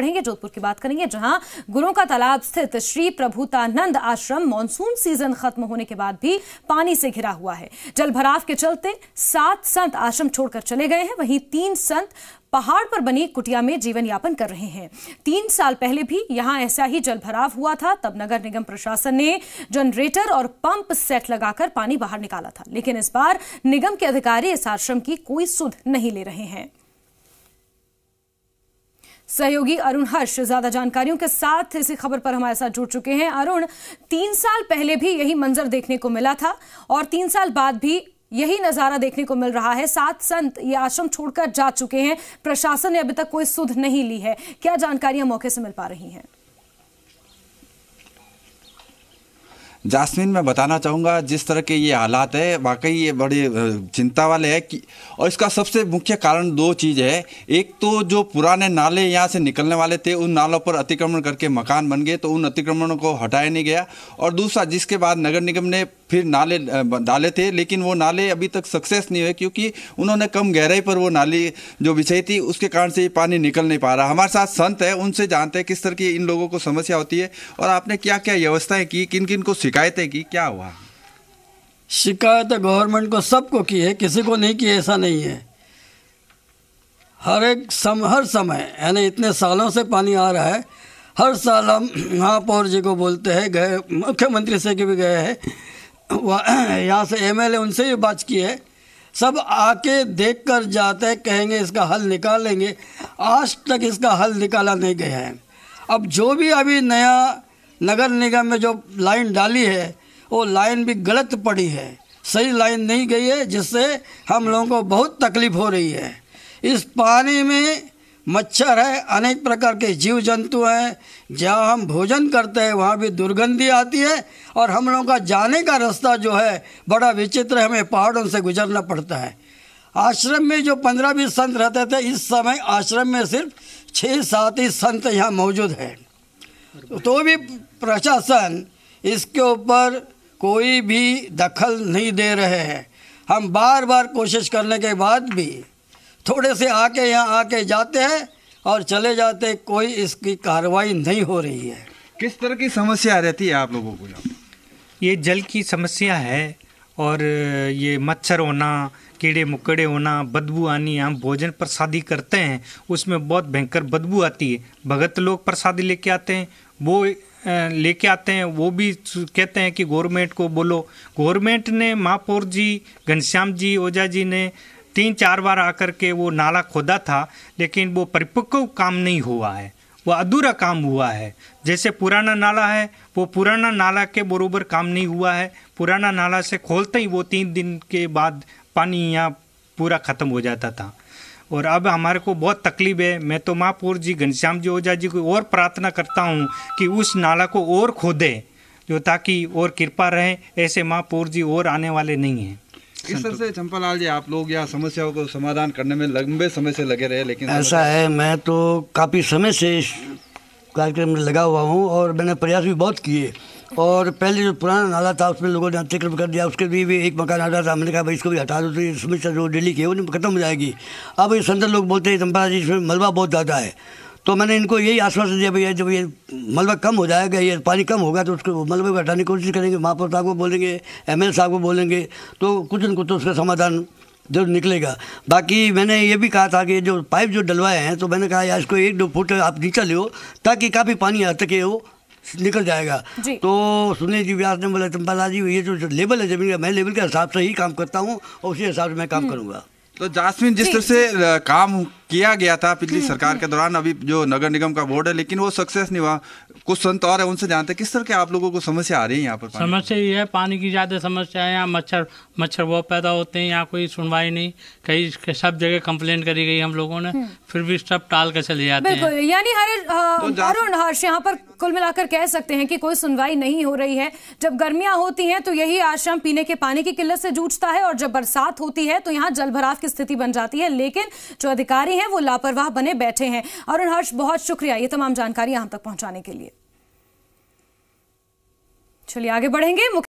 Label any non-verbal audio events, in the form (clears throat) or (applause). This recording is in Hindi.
पढ़ेंगे जोधपुर की बात करेंगे जहां गुरु का तालाब स्थित श्री प्रभुतानंद आश्रम मानसून सीजन खत्म होने के बाद भी पानी से घिरा हुआ है जल भराव के चलते सात संत आश्रम छोड़कर चले गए हैं वहीं तीन संत पहाड़ पर बनी कुटिया में जीवन यापन कर रहे हैं तीन साल पहले भी यहां ऐसा ही जलभराव हुआ था तब नगर निगम प्रशासन ने जनरेटर और पंप सेट लगाकर पानी बाहर निकाला था लेकिन इस बार निगम के अधिकारी इस आश्रम की कोई सुध नहीं ले रहे हैं सहयोगी अरुण हर्ष ज्यादा जानकारियों के साथ इसी खबर पर हमारे साथ जुड़ चुके हैं अरुण तीन साल पहले भी यही मंजर देखने को मिला था और तीन साल बाद भी यही नजारा देखने को मिल रहा है सात संत ये आश्रम छोड़कर जा चुके हैं प्रशासन ने अभी तक कोई सुध नहीं ली है क्या जानकारियां मौके से मिल पा रही हैं जासमिन मैं बताना चाहूँगा जिस तरह के ये हालात है वाकई ये बड़े चिंता वाले है कि और इसका सबसे मुख्य कारण दो चीज़ है एक तो जो पुराने नाले यहाँ से निकलने वाले थे उन नालों पर अतिक्रमण करके मकान बन गए तो उन अतिक्रमणों को हटाया नहीं गया और दूसरा जिसके बाद नगर निगम ने फिर नाले डाले थे लेकिन वो नाले अभी तक सक्सेस नहीं हुए क्योंकि उन्होंने कम गहराई पर वो नाली जो बिछाई थी उसके कारण से ये पानी निकल नहीं पा रहा हमारे साथ संत है उनसे जानते हैं किस तरह की इन लोगों को समस्या होती है और आपने क्या क्या व्यवस्थाएँ की किन किन को शिकायतें की क्या हुआ शिकायत गवर्नमेंट को सबको की है किसी को नहीं की ऐसा नहीं है हर एक सम हर समय यानी इतने सालों से पानी आ रहा है हर साल हम महापौर जी को बोलते हैं गए मुख्यमंत्री से के भी गए हैं वह (clears throat) यहाँ से एमएलए उनसे भी बात की है सब आके देख कर जाते हैं कहेंगे इसका हल निकालेंगे आज तक इसका हल निकाला नहीं गया है अब जो भी अभी नया नगर निगम में जो लाइन डाली है वो लाइन भी गलत पड़ी है सही लाइन नहीं गई है जिससे हम लोगों को बहुत तकलीफ हो रही है इस पानी में मच्छर है अनेक प्रकार के जीव जंतु हैं जहाँ हम भोजन करते हैं वहाँ भी दुर्गंधी आती है और हम लोगों का जाने का रास्ता जो है बड़ा विचित्र हमें पहाड़ों से गुजरना पड़ता है आश्रम में जो पंद्रह बीस संत रहते थे इस समय आश्रम में सिर्फ छः सात ही संत यहाँ मौजूद हैं तो भी प्रशासन इसके ऊपर कोई भी दखल नहीं दे रहे हैं हम बार बार कोशिश करने के बाद भी थोड़े से आके यहाँ आके जाते हैं और चले जाते कोई इसकी कार्रवाई नहीं हो रही है किस तरह की समस्या रहती है आप लोगों को ये जल की समस्या है और ये मच्छर होना कीड़े मुकड़े होना बदबू आनी हम भोजन प्रसादी करते हैं उसमें बहुत भयंकर बदबू आती है भगत लोग प्रसादी लेके आते हैं वो लेके आते हैं वो भी कहते हैं कि गवर्नमेंट को बोलो गवर्नमेंट ने महापौर जी घनश्याम जी ओझा जी ने तीन चार बार आकर के वो नाला खोदा था लेकिन वो परिपक्व काम नहीं हुआ है वो अधूरा काम हुआ है जैसे पुराना नाला है वो पुराना नाला के बरोबर काम नहीं हुआ है पुराना नाला से खोलते ही वो तीन दिन के बाद पानी यहाँ पूरा ख़त्म हो जाता था और अब हमारे को बहुत तकलीफ है मैं तो महापौर जी घनश्याम जी ओझा जी को और प्रार्थना करता हूँ कि उस नाला को और खोदे जो ताकि और कृपा रहे ऐसे महापौर जी और आने वाले नहीं हैं इस तरह से चंपालाल जी आप लोग या समस्याओं को समाधान करने में लंबे समय से लगे रहे लेकिन ऐसा है मैं तो काफ़ी समय से इस कार्यक्रम में लगा हुआ हूँ और मैंने प्रयास भी बहुत किए और पहले जो पुराना नाला था उसमें लोगों ने अतिक्रम कर दिया उसके लिए भी एक मकान आता था हमने कहा भाई इसको भी हटा दो तो ये समस्या जो डेली की है वो खत्म हो जाएगी अब ये संतर लोग बोलते हैं चंपा जी इसमें मलबा बहुत ज़्यादा है तो मैंने इनको यही आश्वासन दिया भैया जब ये मलबा कम हो जाएगा ये पानी कम होगा तो उसको मलबे को हटाने की कोशिश करेंगे महापौर साहब को बोलेंगे एम साहब को बोलेंगे तो कुछ न कुछ तो उसका समाधान जरूर निकलेगा बाकी मैंने ये भी कहा था कि जो पाइप जो डलवाए हैं तो मैंने कहा यार इसको एक दो फुट आप नीचा लो ताकि काफ़ी पानी अटके हो निकल जाएगा तो सुनील जी व्यास ने बोला चंपाला जी ये जो लेवल है जमीन का मैं लेवल के हिसाब से ही काम करता हूँ और उसी हिसाब से मैं काम हम्म। करूँगा तो जासमिन जिस तरह से काम किया गया था पिछली हम्म, सरकार के हम्म। दौरान अभी जो नगर निगम का बोर्ड है लेकिन वो सक्सेस नहीं हुआ कुछ संत और है उनसे जानते किस तरह के आप लोगों को समस्या आ रही है यहाँ पर समस्या ये है पानी की ज़्यादा समस्या है यहाँ मच्छर मच्छर बहुत पैदा होते हैं यहाँ कोई सुनवाई नहीं कई सब जगह कंप्लेन करी गई हम लोगों ने हम्म। फिर भी सब टाल कर चले जाते यानी हर तो अरुण हर्ष यहाँ पर कुल मिलाकर कह सकते हैं की कोई सुनवाई नहीं हो रही है जब गर्मियां होती है तो यही आश्रम पीने के पानी की किल्लत से जूझता है और जब बरसात होती है तो यहाँ जल की स्थिति बन जाती है लेकिन जो अधिकारी हैं वो लापरवाह बने बैठे हैं अरुण हर्ष बहुत शुक्रिया ये तमाम जानकारी हम तक पहुंचाने के लिए चलिए आगे बढ़ेंगे